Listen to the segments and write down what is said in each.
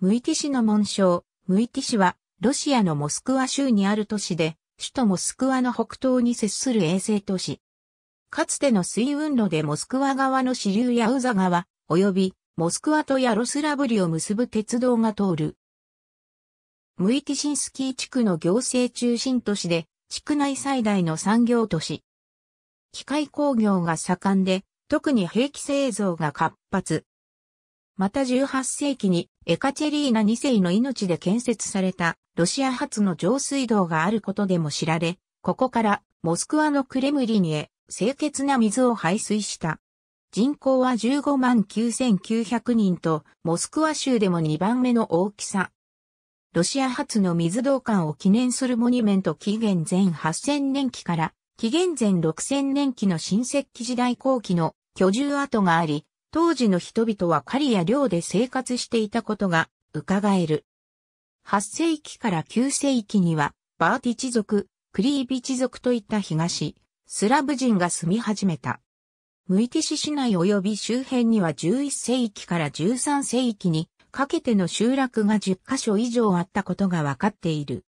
ムイティ市の紋章、ムイティ市は、ロシアのモスクワ州にある都市で、首都モスクワの北東に接する衛星都市。かつての水運路でモスクワ側の支流やウザ川、及び、モスクワとヤロスラブリを結ぶ鉄道が通る。ムイティシンスキー地区の行政中心都市で、地区内最大の産業都市。機械工業が盛んで、特に兵器製造が活発。また18世紀にエカチェリーナ2世の命で建設されたロシア発の上水道があることでも知られ、ここからモスクワのクレムリンへ清潔な水を排水した。人口は15万9900人と、モスクワ州でも2番目の大きさ。ロシア発の水道管を記念するモニュメント紀元前8000年期から紀元前6000年期の新石器時代後期の居住跡があり、当時の人々は狩りや漁で生活していたことが伺える。8世紀から9世紀には、バーティチ族、クリービチ族といった東、スラブ人が住み始めた。ムイティシ市内及び周辺には11世紀から13世紀にかけての集落が10カ所以上あったことがわかっている。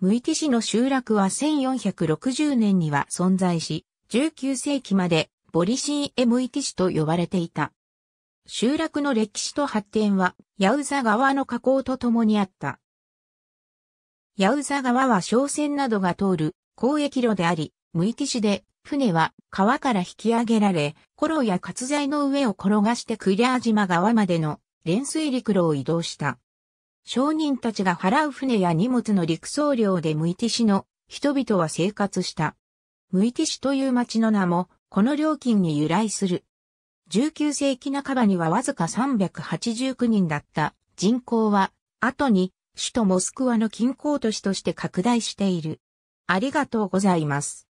ムイティ市の集落は1460年には存在し、19世紀までボリシー・エムイティ市と呼ばれていた。集落の歴史と発展は、ヤウザ川の河口とともにあった。ヤウザ川は商船などが通る交易路であり、無行き市で、船は川から引き上げられ、コロや活材の上を転がしてクリア島川までの連水陸路を移動した。商人たちが払う船や荷物の陸送料で無行き市の人々は生活した。無行き市という町の名も、この料金に由来する。19世紀半ばにはわずか389人だった人口は、後に首都モスクワの近郊都市として拡大している。ありがとうございます。